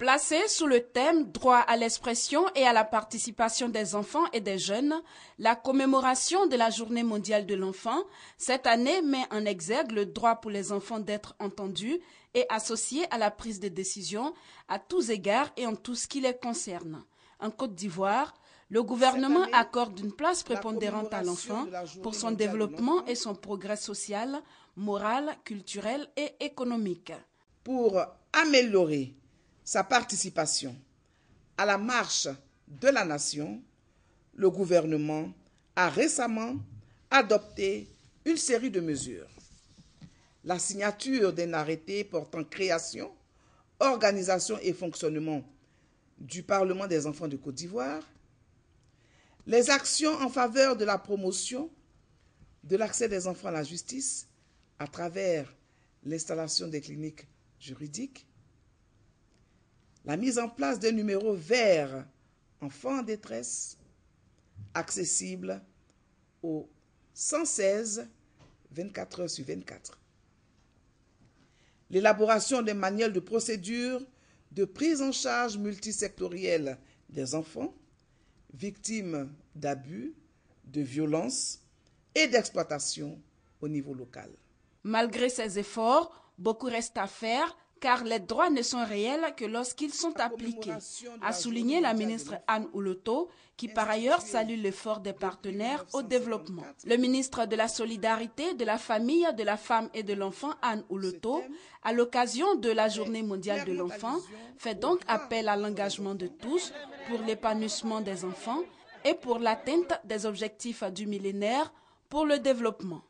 Placée sous le thème Droit à l'expression et à la participation des enfants et des jeunes, la commémoration de la Journée mondiale de l'enfant, cette année met en exergue le droit pour les enfants d'être entendus et associés à la prise de décision à tous égards et en tout ce qui les concerne. En Côte d'Ivoire, le gouvernement accorde une place prépondérante à l'enfant pour son développement et son progrès social, moral, culturel et économique. Pour améliorer sa participation à la marche de la nation, le gouvernement a récemment adopté une série de mesures. La signature d'un arrêté portant création, organisation et fonctionnement du Parlement des enfants de Côte d'Ivoire, les actions en faveur de la promotion de l'accès des enfants à la justice à travers l'installation des cliniques juridiques, la mise en place d'un numéro vert enfant en détresse, accessible au 116 24 heures sur 24. L'élaboration d'un manuel de procédure de prise en charge multisectorielle des enfants victimes d'abus, de violences et d'exploitation au niveau local. Malgré ces efforts, beaucoup reste à faire car les droits ne sont réels que lorsqu'ils sont appliqués, a souligné la ministre Anne Ouloto, qui par ailleurs salue l'effort des partenaires au développement. Le ministre de la Solidarité, de la Famille, de la Femme et de l'Enfant, Anne Ouloto, à l'occasion de la Journée mondiale de l'enfant, fait donc appel à l'engagement de tous pour l'épanouissement des enfants et pour l'atteinte des objectifs du millénaire pour le développement.